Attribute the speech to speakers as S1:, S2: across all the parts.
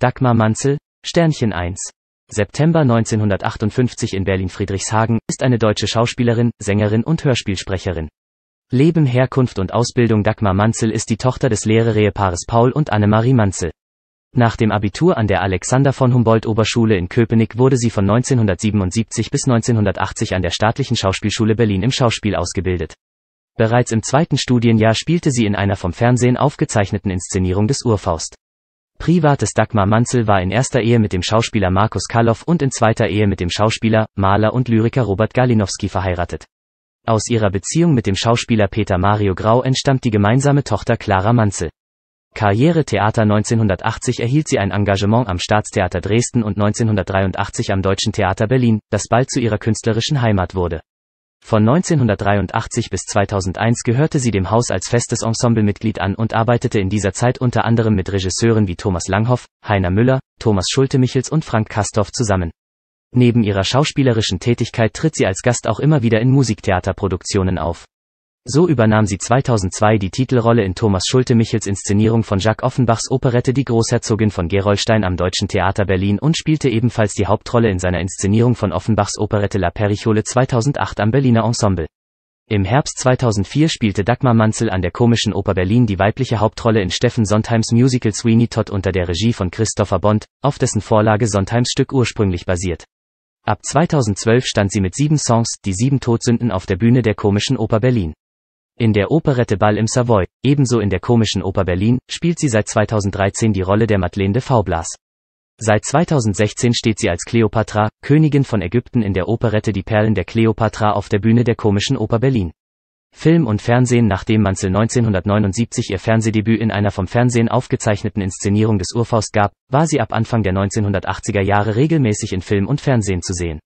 S1: Dagmar Manzel, Sternchen 1. September 1958 in Berlin-Friedrichshagen, ist eine deutsche Schauspielerin, Sängerin und Hörspielsprecherin. Leben, Herkunft und Ausbildung Dagmar Manzel ist die Tochter des Lehrerehepaares Paul und Annemarie Manzel. Nach dem Abitur an der Alexander von Humboldt-Oberschule in Köpenick wurde sie von 1977 bis 1980 an der Staatlichen Schauspielschule Berlin im Schauspiel ausgebildet. Bereits im zweiten Studienjahr spielte sie in einer vom Fernsehen aufgezeichneten Inszenierung des Urfaust. Privates Dagmar Manzel war in erster Ehe mit dem Schauspieler Markus Kalloff und in zweiter Ehe mit dem Schauspieler, Maler und Lyriker Robert Galinowski verheiratet. Aus ihrer Beziehung mit dem Schauspieler Peter Mario Grau entstammt die gemeinsame Tochter Clara Manzel. Karriere Theater 1980 erhielt sie ein Engagement am Staatstheater Dresden und 1983 am Deutschen Theater Berlin, das bald zu ihrer künstlerischen Heimat wurde. Von 1983 bis 2001 gehörte sie dem Haus als festes Ensemblemitglied an und arbeitete in dieser Zeit unter anderem mit Regisseuren wie Thomas Langhoff, Heiner Müller, Thomas Schulte-Michels und Frank Kastorf zusammen. Neben ihrer schauspielerischen Tätigkeit tritt sie als Gast auch immer wieder in Musiktheaterproduktionen auf so übernahm sie 2002 die Titelrolle in Thomas Schulte-Michels Inszenierung von Jacques Offenbachs Operette Die Großherzogin von Gerolstein am Deutschen Theater Berlin und spielte ebenfalls die Hauptrolle in seiner Inszenierung von Offenbachs Operette La Perichole 2008 am Berliner Ensemble. Im Herbst 2004 spielte Dagmar Manzel an der Komischen Oper Berlin die weibliche Hauptrolle in Steffen Sondheims Musical Sweeney Todd unter der Regie von Christopher Bond, auf dessen Vorlage Sondheims Stück ursprünglich basiert. Ab 2012 stand sie mit sieben Songs, die sieben Todsünden auf der Bühne der Komischen Oper Berlin. In der Operette Ball im Savoy, ebenso in der komischen Oper Berlin, spielt sie seit 2013 die Rolle der Madeleine de Faublas. Seit 2016 steht sie als Cleopatra, Königin von Ägypten in der Operette Die Perlen der Cleopatra auf der Bühne der komischen Oper Berlin. Film und Fernsehen Nachdem Manzel 1979 ihr Fernsehdebüt in einer vom Fernsehen aufgezeichneten Inszenierung des Urfaust gab, war sie ab Anfang der 1980er Jahre regelmäßig in Film und Fernsehen zu sehen.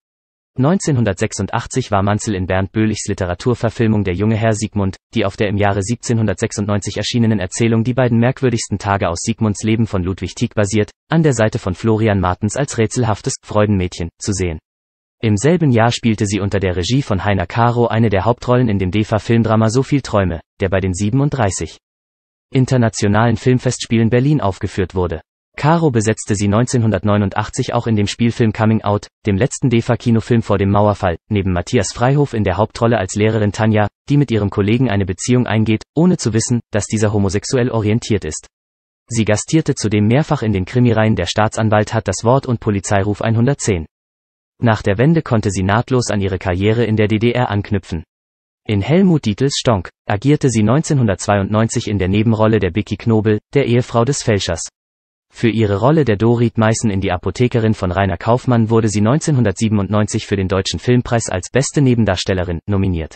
S1: 1986 war Manzel in Bernd Böhlichs Literaturverfilmung Der junge Herr Siegmund, die auf der im Jahre 1796 erschienenen Erzählung Die beiden merkwürdigsten Tage aus Siegmunds Leben von Ludwig Tieck basiert, an der Seite von Florian Martens als rätselhaftes Freudenmädchen zu sehen. Im selben Jahr spielte sie unter der Regie von Heiner Caro eine der Hauptrollen in dem DEFA-Filmdrama So viel Träume, der bei den 37 internationalen Filmfestspielen Berlin aufgeführt wurde. Caro besetzte sie 1989 auch in dem Spielfilm Coming Out, dem letzten DEFA-Kinofilm vor dem Mauerfall, neben Matthias Freihof in der Hauptrolle als Lehrerin Tanja, die mit ihrem Kollegen eine Beziehung eingeht, ohne zu wissen, dass dieser homosexuell orientiert ist. Sie gastierte zudem mehrfach in den Krimireihen Der Staatsanwalt hat das Wort und Polizeiruf 110. Nach der Wende konnte sie nahtlos an ihre Karriere in der DDR anknüpfen. In Helmut Dietels Stonk agierte sie 1992 in der Nebenrolle der Bicky Knobel, der Ehefrau des Fälschers. Für ihre Rolle der Dorit Meißen in Die Apothekerin von Rainer Kaufmann wurde sie 1997 für den Deutschen Filmpreis als Beste Nebendarstellerin nominiert.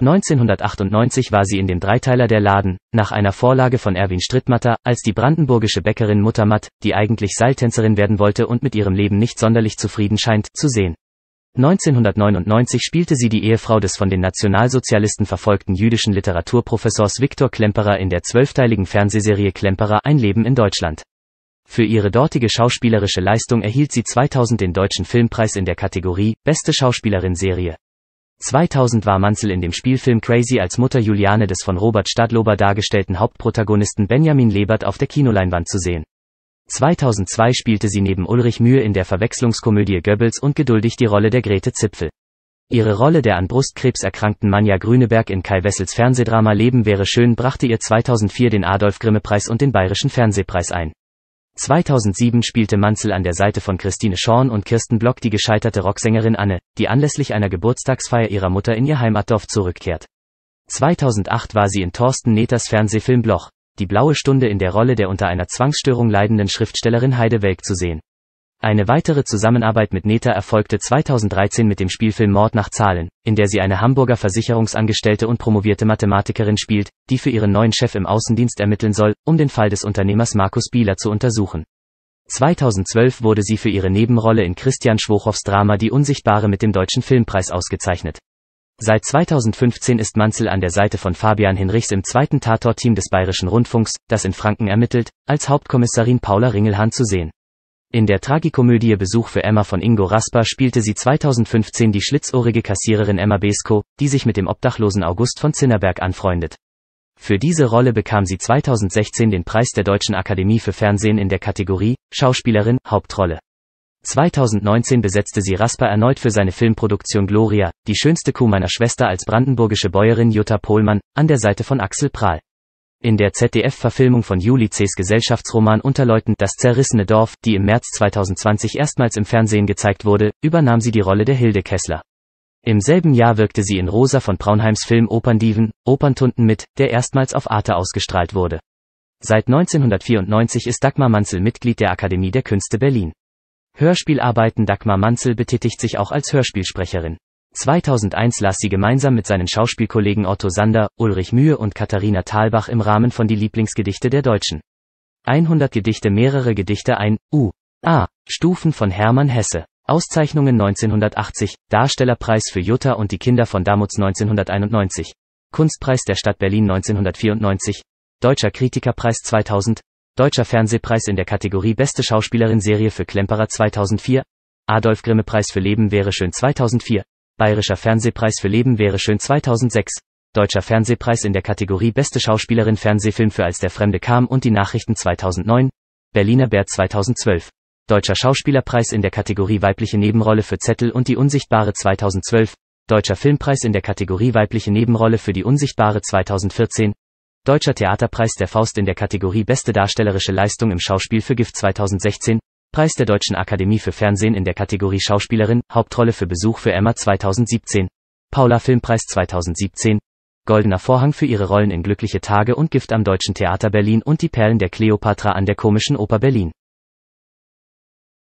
S1: 1998 war sie in dem Dreiteiler Der Laden, nach einer Vorlage von Erwin Strittmatter, als die brandenburgische Bäckerin Mutter Matt, die eigentlich Seiltänzerin werden wollte und mit ihrem Leben nicht sonderlich zufrieden scheint, zu sehen. 1999 spielte sie die Ehefrau des von den Nationalsozialisten verfolgten jüdischen Literaturprofessors Viktor Klemperer in der zwölfteiligen Fernsehserie Klemperer Ein Leben in Deutschland. Für ihre dortige schauspielerische Leistung erhielt sie 2000 den Deutschen Filmpreis in der Kategorie Beste Schauspielerin Serie. 2000 war Manzel in dem Spielfilm Crazy als Mutter Juliane des von Robert Stadlober dargestellten Hauptprotagonisten Benjamin Lebert auf der Kinoleinwand zu sehen. 2002 spielte sie neben Ulrich Mühe in der Verwechslungskomödie Goebbels und geduldig die Rolle der Grete Zipfel. Ihre Rolle der an Brustkrebs erkrankten Manja Grüneberg in Kai Wessels Fernsehdrama Leben wäre schön brachte ihr 2004 den Adolf Grimme Preis und den Bayerischen Fernsehpreis ein. 2007 spielte Manzel an der Seite von Christine Schorn und Kirsten Block die gescheiterte Rocksängerin Anne, die anlässlich einer Geburtstagsfeier ihrer Mutter in ihr Heimatdorf zurückkehrt. 2008 war sie in Thorsten Neters Fernsehfilm Bloch, die blaue Stunde in der Rolle der unter einer Zwangsstörung leidenden Schriftstellerin Heide Welk zu sehen eine weitere Zusammenarbeit mit Neta erfolgte 2013 mit dem Spielfilm Mord nach Zahlen, in der sie eine Hamburger Versicherungsangestellte und promovierte Mathematikerin spielt, die für ihren neuen Chef im Außendienst ermitteln soll, um den Fall des Unternehmers Markus Bieler zu untersuchen. 2012 wurde sie für ihre Nebenrolle in Christian Schwochows Drama Die Unsichtbare mit dem Deutschen Filmpreis ausgezeichnet. Seit 2015 ist Manzel an der Seite von Fabian Hinrichs im zweiten Tatort-Team des Bayerischen Rundfunks, das in Franken ermittelt, als Hauptkommissarin Paula Ringelhahn zu sehen. In der Tragikomödie Besuch für Emma von Ingo Rasper spielte sie 2015 die schlitzohrige Kassiererin Emma Besko, die sich mit dem obdachlosen August von Zinnerberg anfreundet. Für diese Rolle bekam sie 2016 den Preis der Deutschen Akademie für Fernsehen in der Kategorie Schauspielerin Hauptrolle. 2019 besetzte sie Rasper erneut für seine Filmproduktion Gloria, die schönste Kuh meiner Schwester als brandenburgische Bäuerin Jutta Pohlmann, an der Seite von Axel Prahl. In der ZDF-Verfilmung von Julices Gesellschaftsroman Unterleuten Das zerrissene Dorf, die im März 2020 erstmals im Fernsehen gezeigt wurde, übernahm sie die Rolle der Hilde Kessler. Im selben Jahr wirkte sie in Rosa von Braunheims Film Operndiven, Operntunden mit, der erstmals auf Arte ausgestrahlt wurde. Seit 1994 ist Dagmar Manzel Mitglied der Akademie der Künste Berlin. Hörspielarbeiten Dagmar Manzel betätigt sich auch als Hörspielsprecherin. 2001 las sie gemeinsam mit seinen Schauspielkollegen Otto Sander, Ulrich Mühe und Katharina Thalbach im Rahmen von Die Lieblingsgedichte der Deutschen. 100 Gedichte mehrere Gedichte ein, U. A. Stufen von Hermann Hesse. Auszeichnungen 1980, Darstellerpreis für Jutta und die Kinder von Damutz 1991, Kunstpreis der Stadt Berlin 1994, Deutscher Kritikerpreis 2000, Deutscher Fernsehpreis in der Kategorie Beste Schauspielerin Serie für Klemperer 2004, Adolf Grimme Preis für Leben wäre schön 2004, Bayerischer Fernsehpreis für Leben wäre schön 2006. Deutscher Fernsehpreis in der Kategorie Beste Schauspielerin Fernsehfilm für Als der Fremde kam und die Nachrichten 2009. Berliner Bär 2012. Deutscher Schauspielerpreis in der Kategorie Weibliche Nebenrolle für Zettel und die Unsichtbare 2012. Deutscher Filmpreis in der Kategorie Weibliche Nebenrolle für die Unsichtbare 2014. Deutscher Theaterpreis der Faust in der Kategorie Beste darstellerische Leistung im Schauspiel für Gift 2016. Preis der Deutschen Akademie für Fernsehen in der Kategorie Schauspielerin, Hauptrolle für Besuch für Emma 2017. Paula Filmpreis 2017. Goldener Vorhang für ihre Rollen in Glückliche Tage und Gift am Deutschen Theater Berlin und die Perlen der Kleopatra an der Komischen Oper Berlin.